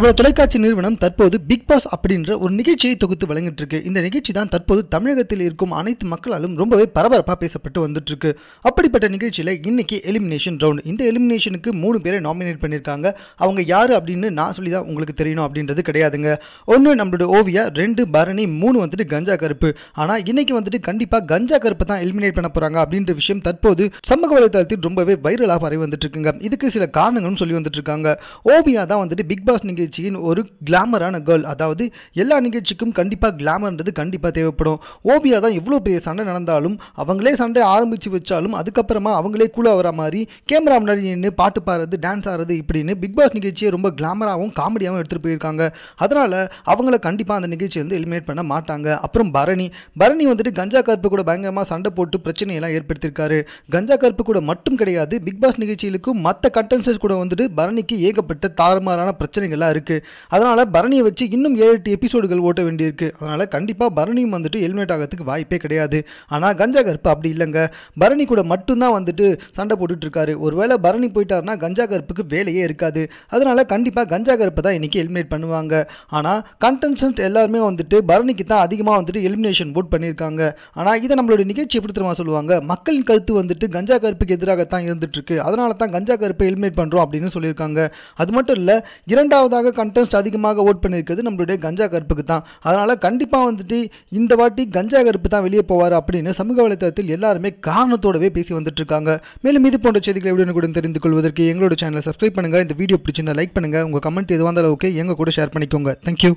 பிரபல தொலைக்காட்சி நிறுவனம் தற்போது பிக் பாஸ் அப்படின்ற ஒரு நிகழ்ச்சியை தொகுத்து வழங்கிட்டு இருக்கு இந்த நிகழ்ச்சி தான் தற்போது தமிழகத்தில் இருக்கும் அனைத்து மக்களாலும் ரொம்பவே பரபரப்பாக பேசப்பட்டு வந்துட்டு இருக்கு அப்படிப்பட்ட நிகழ்ச்சியில் இன்னைக்கு எலிமினேஷன் ரவுண்ட் இந்த எலிமினேஷனுக்கு மூணு பேரை நாமினேட் பண்ணியிருக்காங்க அவங்க யார் அப்படின்னு நான் சொல்லி தான் உங்களுக்கு தெரியணும் அப்படின்றது கிடையாதுங்க ஒன்று நம்மளோட ஓவியா ரெண்டு பரணி மூணு வந்துட்டு கஞ்சா கருப்பு ஆனால் இன்னைக்கு வந்துட்டு கண்டிப்பாக கஞ்சா கருப்பு தான் எலிமினேட் பண்ண போறாங்க அப்படின்ற விஷயம் தற்போது சமூக வலைதளத்தில் ரொம்பவே வைரலாக பரவி வந்துட்டு இருக்குங்க இதுக்கு சில காரணங்களும் சொல்லி வந்துட்டு இருக்காங்க ஓவியா தான் வந்துட்டு பிக் பாஸ் நிகழ்ச்சி நிகழ்ச்சியின் ஒரு கிளாமரான கேர்ள் அதாவது எல்லா நிகழ்ச்சிக்கும் கண்டிப்பாக கிளாமர்ன்றது கண்டிப்பாக தேவைப்படும் ஓவியா தான் எவ்வளோ பெரிய சண்டை நடந்தாலும் அவங்களே சண்டை ஆரம்பித்து வச்சாலும் அதுக்கப்புறமா அவங்களே கூட வர மாதிரி கேமரா முன்னாடி நின்று பாட்டு பாடுறது டான்ஸ் ஆடுறது இப்படின்னு பிக் பாஸ் நிகழ்ச்சியை ரொம்ப கிளாமராகவும் காமெடியாகவும் எடுத்துகிட்டு போயிருக்காங்க அதனால் அவங்கள கண்டிப்பாக அந்த நிகழ்ச்சியை வந்து எலிமினேட் பண்ண மாட்டாங்க அப்புறம் பரணி பரணி வந்துட்டு கஞ்சா கருப்பு கூட பயங்கரமாக சண்டை போட்டு பிரச்சனையெல்லாம் ஏற்படுத்தியிருக்காரு கஞ்சா கருப்பு கூட மட்டும் கிடையாது பிக் பாஸ் நிகழ்ச்சிகளுக்கும் மற்ற கண்டென்சர்ஸ் கூட வந்துட்டு பரணிக்கு ஏகப்பட்ட தாறுமாறான பிரச்சனைகள்லாம் இருக்குது இருக்குது அதனால் பரணியை வச்சு இன்னும் ஏழு எட்டு எபிசோடுகள் ஓட்ட வேண்டியிருக்கு அதனால் கண்டிப்பாக பரணியும் வந்துட்டு எலிமினேட் ஆகிறதுக்கு வாய்ப்பே கிடையாது ஆனால் கஞ்சா கருப்பு அப்படி இல்லைங்க பரணி கூட மட்டும்தான் வந்துட்டு சண்டை போட்டுட்ருக்காரு ஒருவேளை பரணி போயிட்டாருன்னா கஞ்சா கருப்புக்கு வேலையே இருக்காது அதனால் கண்டிப்பாக கஞ்சா கருப்பை தான் இன்றைக்கி எலிமினேட் பண்ணுவாங்க ஆனால் கண்டென்சன்ட் எல்லாருமே வந்துட்டு பரணிக்கு தான் அதிகமாக வந்துட்டு எலிமினேஷன் போட் பண்ணியிருக்காங்க ஆனால் இதை நம்மளோட நிகழ்ச்சி எப்படி தெரியுமா சொல்லுவாங்க மக்களின் கருத்து வந்துட்டு கஞ்சா கருப்புக்கு எதிராக தான் இருந்துட்டுருக்கு அதனால தான் கஞ்சா கருப்பை எலிமினேட் பண்ணுறோம் அப்படின்னு சொல்லியிருக்காங்க அது மட்டும் இல்லை இரண்டாவதாக அதிகமாக அதிகமாக ஓட் பண்ணியிருக்கிறது நம்மளுடைய கஞ்சா கருப்புக்கு தான் அதனால் கண்டிப்பாக வந்துட்டு இந்த வாட்டி கஞ்சா கருப்பு தான் வெளியே போவார் அப்படின்னு சமூக வலைத்தளத்தில் எல்லாருமே காரணத்தோடவே பேசி வந்துட்டு இருக்காங்க மேலும் இது போன்ற செய்திகளை எப்படி கூட தெரிந்து கொள்வதற்கு எங்களோட சேனலை சப்ஸ்கிரைப் பண்ணுங்கள் இந்த வீடியோ பிடிச்சிருந்தா லைக் பண்ணுங்கள் உங்கள் கமெண்ட் எதுவாக இருந்தாலும் ஓகே எங்கள் கூட ஷேர் பண்ணிக்கோங்க தேங்க்யூ